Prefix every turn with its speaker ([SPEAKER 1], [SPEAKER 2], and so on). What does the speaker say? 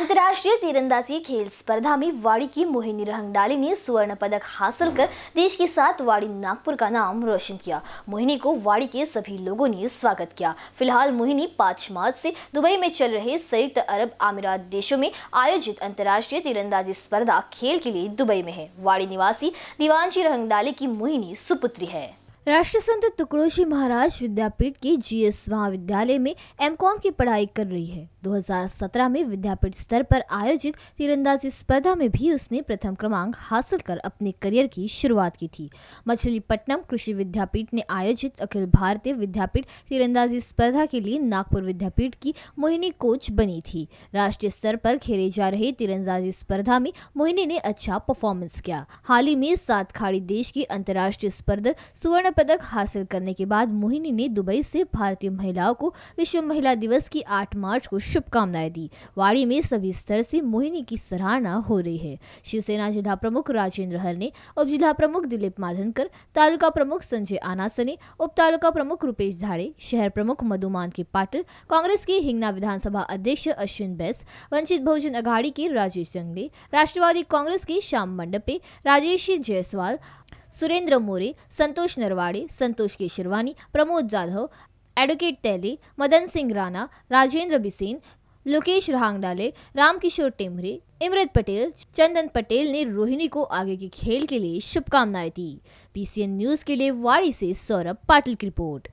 [SPEAKER 1] अंतर्राष्ट्रीय तीरंदाजी खेल स्पर्धा में वाड़ी की मोहिनी रंगडाली ने स्वर्ण पदक हासिल कर देश के साथ वाड़ी नागपुर का नाम रोशन किया मोहिनी को वाड़ी के सभी लोगों ने स्वागत किया फिलहाल मोहिनी पांच मार्च से दुबई में चल रहे संयुक्त अरब अमीरात देशों में आयोजित अंतर्राष्ट्रीय तीरंदाजी स्पर्धा खेल के लिए दुबई में है वाड़ी निवासी दीवानशी रंगडाली की मोहिनी सुपुत्री है राष्ट्रीय संत तुकड़ोशी महाराज विद्यापीठ के जीएस महाविद्यालय में एमकॉम की पढ़ाई कर रही है 2017 में विद्यापीठ स्तर पर आयोजित तीरंदाजी स्पर्धा में भी उसने प्रथम क्रमांक हासिल कर अपने करियर की शुरुआत की थी मछलीपट्टनम कृषि विद्यापीठ ने आयोजित अखिल भारतीय विद्यापीठ तीरंदाजी स्पर्धा के लिए नागपुर विद्यापीठ की मोहिनी कोच बनी थी राष्ट्रीय स्तर पर खेले जा रहे तीरंदाजी स्पर्धा में मोहिनी ने अच्छा परफॉर्मेंस किया हाल ही में सात खाड़ी देश की अंतर्राष्ट्रीय स्पर्धा सुवर्ण स्वर्ण पदक हासिल करने के बाद मोहिनी ने दुबई से भारतीय महिलाओं को विश्व महिला दिवस की 8 मार्च को शुभकामनाएं दी वाड़ी में सभी स्तर से मोहिनी की सराहना हो रही है शिवसेना जिला प्रमुख राजेंद्र हर ने उप जिला प्रमुख दिलीप माधनकर तालुका प्रमुख संजय आनासने उप तालुका प्रमुख रूपेश झाड़े शहर प्रमुख मधुमान के पाटिल कांग्रेस के हिंगना विधानसभा अध्यक्ष अश्विन बैस वंचित बहुजन अघाड़ी के राजेश जंगले राष्ट्रवादी कांग्रेस के श्याम मंडपे राजेश जायसवाल सुरेंद्र मोरे संतोष नरवाड़े संतोष केशरवानी प्रमोद जाधव एडवोकेट तैली मदन सिंह राणा राजेंद्र बिसेन लोकेश रहांगडाले रामकिशोर टेमरे इमरत पटेल चंदन पटेल ने रोहिणी को आगे के खेल के लिए शुभकामनाएं दी पीसीएन न्यूज के लिए वाड़ी से सौरभ पाटिल की रिपोर्ट